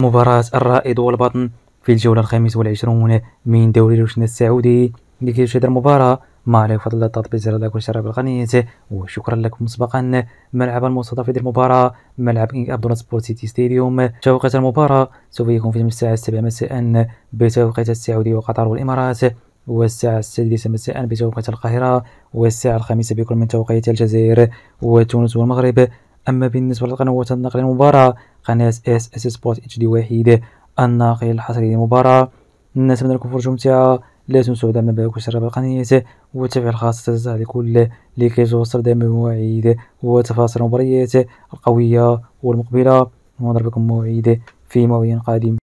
مباراة الرائد والبطن في الجولة الخامسة والعشرون من دوري روشنا السعودي لكي تشاهد المباراة ما عليك فضل التطبيق زر لايك واشتراك بالقناة وشكرا لكم مسبقا ملعب المستضيف للمباراة ملعب عبد الله سبورت سيتي ستاديوم توقيت المباراة سوف يكون في الساعة السابعة مساء بتوقيت السعودية وقطر والإمارات والساعة السادسة مساء بتوقيت القاهرة والساعة الخامسة بكل من توقيت الجزائر وتونس والمغرب أما بالنسبة لقنوات النقل المباراة قناة اس اس سبوت اتش دي وحيدة الناقل الحصري للمباراة نتمنى لكم الكفر ممتعة لا تنسوا دعم بالك وتشترك بالقناة وتفعيل الخاصة لكل لكي توصل دائما بمواعيد وتفاصيل المباريات القوية والمقبلة ونضرب لكم موعد في موعد قادم